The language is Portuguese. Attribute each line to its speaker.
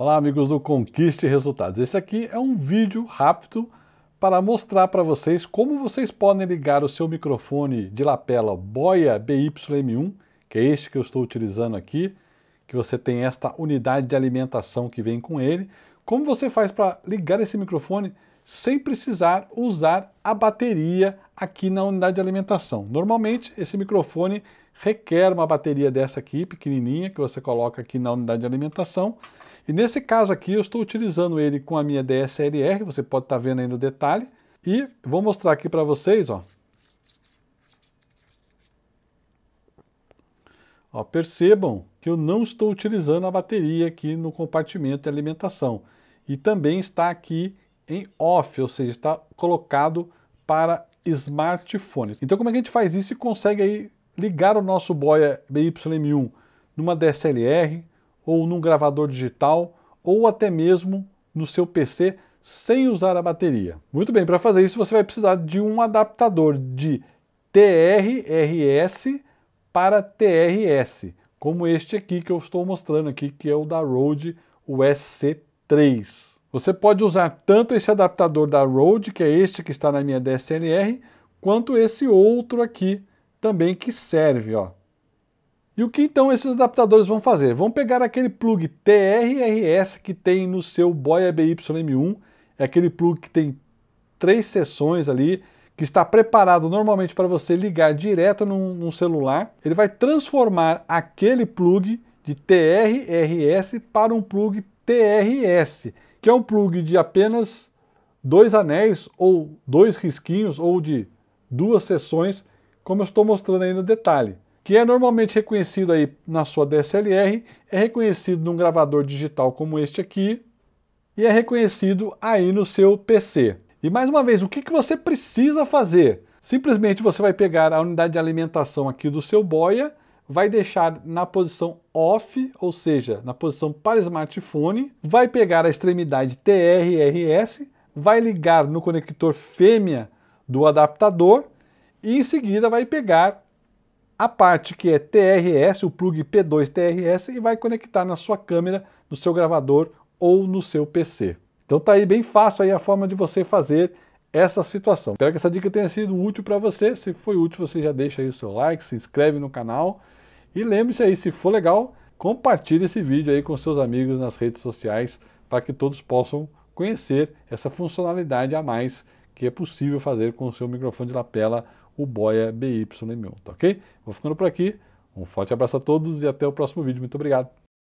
Speaker 1: Olá, amigos do Conquiste Resultados. Esse aqui é um vídeo rápido para mostrar para vocês como vocês podem ligar o seu microfone de lapela Boya BYM1, que é este que eu estou utilizando aqui, que você tem esta unidade de alimentação que vem com ele. Como você faz para ligar esse microfone sem precisar usar a bateria aqui na unidade de alimentação? Normalmente, esse microfone requer uma bateria dessa aqui, pequenininha, que você coloca aqui na unidade de alimentação. E nesse caso aqui eu estou utilizando ele com a minha DSLR, você pode estar tá vendo aí no detalhe. E vou mostrar aqui para vocês, ó. ó. Percebam que eu não estou utilizando a bateria aqui no compartimento de alimentação. E também está aqui em off, ou seja, está colocado para smartphone. Então como é que a gente faz isso e consegue aí ligar o nosso boia BYM1 numa DSLR ou num gravador digital ou até mesmo no seu PC sem usar a bateria. Muito bem, para fazer isso você vai precisar de um adaptador de TRRS para TRS, como este aqui que eu estou mostrando aqui, que é o da Rode USC3. Você pode usar tanto esse adaptador da Rode, que é este que está na minha DSLR, quanto esse outro aqui também que serve, ó. E o que então esses adaptadores vão fazer? Vão pegar aquele plug TRRS que tem no seu Boya BYM1, é aquele plug que tem três seções ali, que está preparado normalmente para você ligar direto num, num, celular. Ele vai transformar aquele plug de TRRS para um plug TRS, que é um plug de apenas dois anéis ou dois risquinhos ou de duas seções como eu estou mostrando aí no detalhe, que é normalmente reconhecido aí na sua DSLR, é reconhecido num gravador digital como este aqui e é reconhecido aí no seu PC. E mais uma vez, o que, que você precisa fazer? Simplesmente você vai pegar a unidade de alimentação aqui do seu boia, vai deixar na posição off, ou seja, na posição para smartphone, vai pegar a extremidade TRRS, vai ligar no conector fêmea do adaptador e em seguida vai pegar a parte que é TRS, o plug P2 TRS, e vai conectar na sua câmera, no seu gravador ou no seu PC. Então tá aí bem fácil aí a forma de você fazer essa situação. Espero que essa dica tenha sido útil para você. Se foi útil, você já deixa aí o seu like, se inscreve no canal. E lembre-se aí, se for legal, compartilhe esse vídeo aí com seus amigos nas redes sociais para que todos possam conhecer essa funcionalidade a mais que é possível fazer com o seu microfone de lapela o boia BY-1000, tá ok? Vou ficando por aqui, um forte abraço a todos e até o próximo vídeo. Muito obrigado.